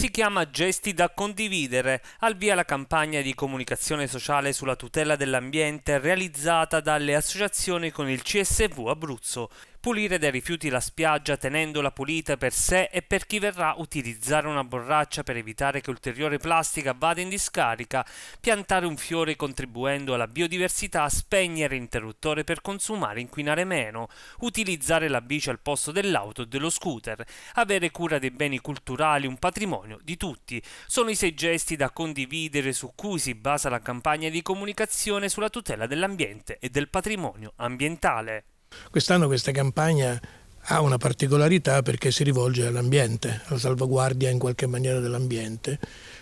si chiama Gesti da condividere, al via la campagna di comunicazione sociale sulla tutela dell'ambiente realizzata dalle associazioni con il CSV Abruzzo pulire dai rifiuti la spiaggia tenendola pulita per sé e per chi verrà utilizzare una borraccia per evitare che ulteriore plastica vada in discarica, piantare un fiore contribuendo alla biodiversità, spegnere interruttore per consumare e inquinare meno, utilizzare la bici al posto dell'auto o dello scooter, avere cura dei beni culturali, un patrimonio di tutti. Sono i sei gesti da condividere su cui si basa la campagna di comunicazione sulla tutela dell'ambiente e del patrimonio ambientale. Quest'anno questa campagna ha una particolarità perché si rivolge all'ambiente, alla salvaguardia in qualche maniera dell'ambiente,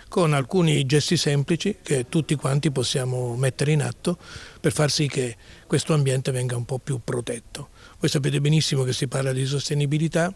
con alcuni gesti semplici che tutti quanti possiamo mettere in atto per far sì che questo ambiente venga un po' più protetto. Voi sapete benissimo che si parla di sostenibilità,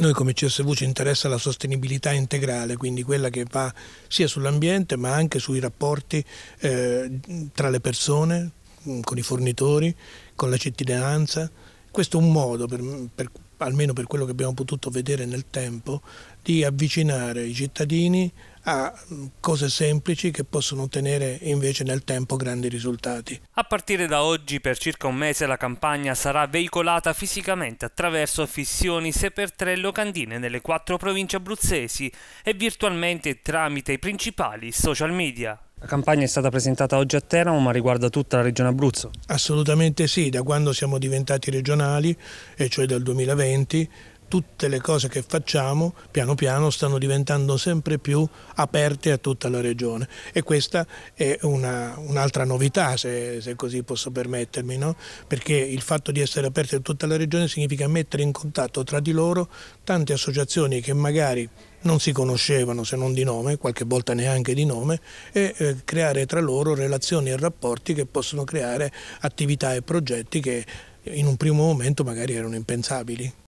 noi come CSV ci interessa la sostenibilità integrale, quindi quella che va sia sull'ambiente ma anche sui rapporti eh, tra le persone, Mm, con i fornitori, con la cittadinanza. Questo è un modo, per, per, almeno per quello che abbiamo potuto vedere nel tempo, di avvicinare i cittadini a mm, cose semplici che possono ottenere invece nel tempo grandi risultati. A partire da oggi per circa un mese la campagna sarà veicolata fisicamente attraverso fissioni 6 per 3 locandine nelle quattro province abruzzesi e virtualmente tramite i principali social media. La campagna è stata presentata oggi a Teramo ma riguarda tutta la regione Abruzzo? Assolutamente sì, da quando siamo diventati regionali, e cioè dal 2020, tutte le cose che facciamo piano piano stanno diventando sempre più aperte a tutta la regione e questa è un'altra novità se, se, così posso permettermi no? perché il fatto di essere aperte a tutta la regione significa mettere in contatto tra di loro tante associazioni che magari non si conoscevano se non di nome, qualche volta neanche di nome, e eh, creare tra loro relazioni e rapporti che possono creare attività e progetti che in un primo momento magari erano impensabili.